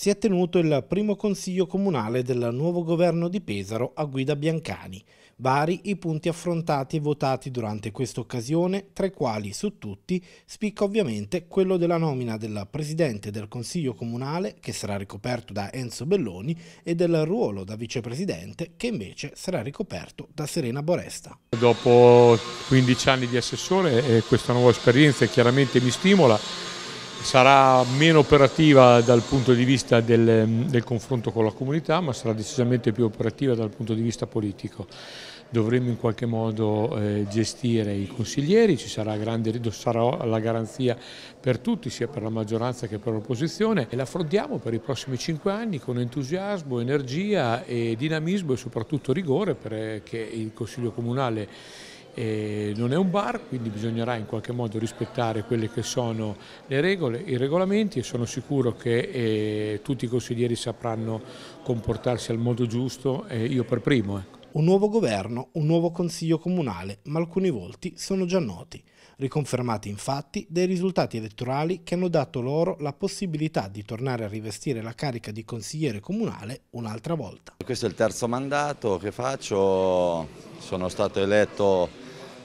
si è tenuto il primo consiglio comunale del nuovo governo di Pesaro a guida Biancani. Vari i punti affrontati e votati durante questa occasione, tra i quali su tutti spicca ovviamente quello della nomina del presidente del consiglio comunale, che sarà ricoperto da Enzo Belloni, e del ruolo da vicepresidente, che invece sarà ricoperto da Serena Boresta. Dopo 15 anni di assessore, eh, questa nuova esperienza chiaramente mi stimola sarà meno operativa dal punto di vista del, del, confronto con la comunità, ma sarà decisamente più operativa dal punto di vista politico. Dovremo in qualche modo eh, gestire i consiglieri, ci sarà, grande, sarà la garanzia per tutti, sia per la maggioranza che per l'opposizione e l'affrontiamo per i prossimi cinque anni con entusiasmo, energia e dinamismo e soprattutto rigore perché il Consiglio Comunale e non è un bar, quindi bisognerà in qualche modo rispettare quelle che sono le regole, i regolamenti e sono sicuro che eh, tutti i consiglieri sapranno comportarsi al modo giusto, eh, io per primo. Ecco. Un nuovo governo, un nuovo consiglio comunale, ma alcuni volti sono già noti, riconfermati infatti dai risultati elettorali che hanno dato loro la possibilità di tornare a rivestire la carica di consigliere comunale un'altra volta. Questo è il terzo mandato che faccio, sono stato eletto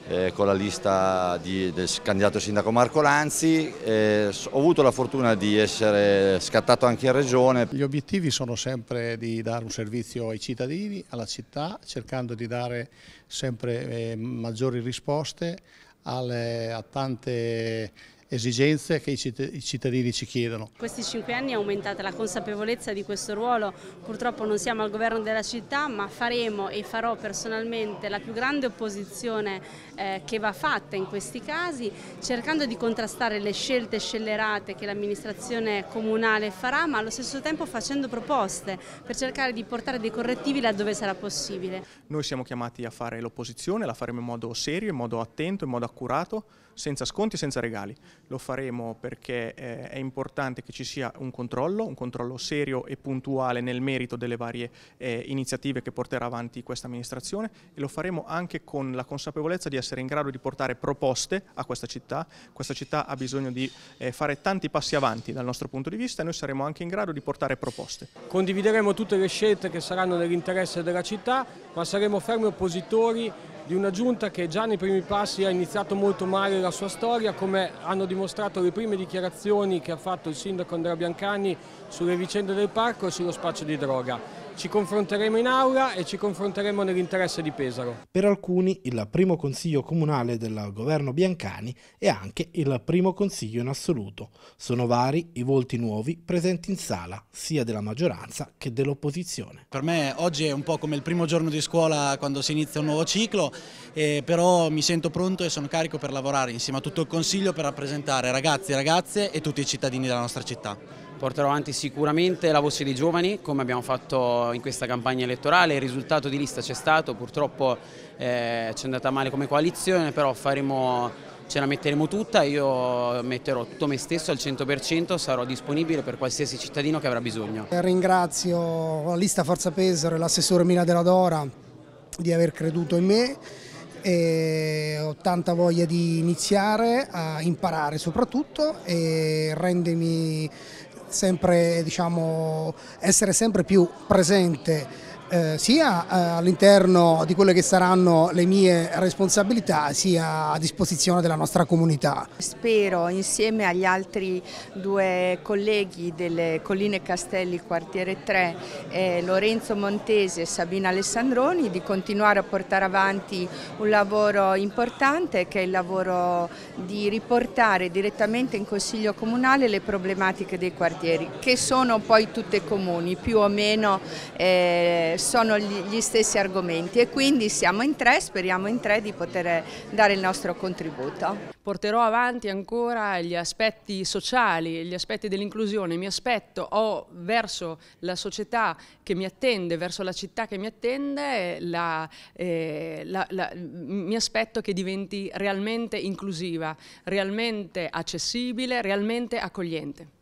eh, con la lista di, del candidato sindaco Marco Lanzi. Eh, ho avuto la fortuna di essere scattato anche in regione. Gli obiettivi sono sempre di dare un servizio ai cittadini, alla città, cercando di dare sempre eh, maggiori risposte alle, a tante esigenze che i cittadini ci chiedono. In questi cinque anni è aumentata la consapevolezza di questo ruolo, purtroppo non siamo al governo della città ma faremo e farò personalmente la più grande opposizione eh, che va fatta in questi casi cercando di contrastare le scelte scellerate che l'amministrazione comunale farà ma allo stesso tempo facendo proposte per cercare di portare dei correttivi laddove sarà possibile. Noi siamo chiamati a fare l'opposizione, la faremo in modo serio, in modo attento, in modo accurato, senza sconti e senza regali lo faremo perché eh, è importante che ci sia un controllo, un controllo serio e puntuale nel merito delle varie eh, iniziative che porterà avanti questa amministrazione e lo faremo anche con la consapevolezza di essere in grado di portare proposte a questa città. Questa città ha bisogno di eh, fare tanti passi avanti dal nostro punto di vista e noi saremo anche in grado di portare proposte. Condivideremo tutte le scelte che saranno nell'interesse della città, ma saremo fermi oppositori di una giunta che già nei primi passi ha iniziato molto male la sua storia, come hanno dimostrato le prime dichiarazioni che ha fatto il sindaco Andrea Biancani sulle vicende del parco e sullo spaccio di droga. Ci confronteremo in aula e ci confronteremo nell'interesse di Pesaro. Per alcuni il primo consiglio comunale del governo Biancani è anche il primo consiglio in assoluto. Sono vari i volti nuovi presenti in sala, sia della maggioranza che dell'opposizione. Per me oggi è un po' come il primo giorno di scuola quando si inizia un nuovo ciclo, eh, però mi sento pronto e sono carico per lavorare insieme a tutto il Consiglio per rappresentare ragazzi, e ragazze e tutti i cittadini della nostra città porterò avanti sicuramente la voce dei giovani come abbiamo fatto in questa campagna elettorale, il risultato di lista c'è stato, purtroppo eh, ci è andata male come coalizione, però faremo, ce la metteremo tutta, io metterò tutto me stesso al 100%, sarò disponibile per qualsiasi cittadino che avrà bisogno. Ringrazio la lista Forza Pesaro e l'assessore Mina della Dora di aver creduto in me e ho tanta voglia di iniziare a imparare soprattutto e rendermi sempre, diciamo, essere sempre più presente eh, sia eh, all'interno di quelle che saranno le mie responsabilità sia a disposizione della nostra comunità. Spero insieme agli altri due colleghi delle Colline Castelli quartiere 3, eh, Lorenzo Montese e Sabina Alessandroni, di continuare a portare avanti un lavoro importante che è il lavoro di riportare direttamente in Consiglio Comunale le problematiche dei quartieri, che sono poi tutte comuni, più o meno eh, sono gli, gli stessi argomenti e quindi siamo in tre, speriamo in tre di poter dare il nostro contributo. Porterò avanti ancora gli aspetti sociali, gli aspetti dell'inclusione, mi aspetto ho verso la società che mi attende, verso la città che mi attende, la, eh, la, la, mi aspetto che diventi realmente inclusiva, realmente accessibile, realmente accogliente.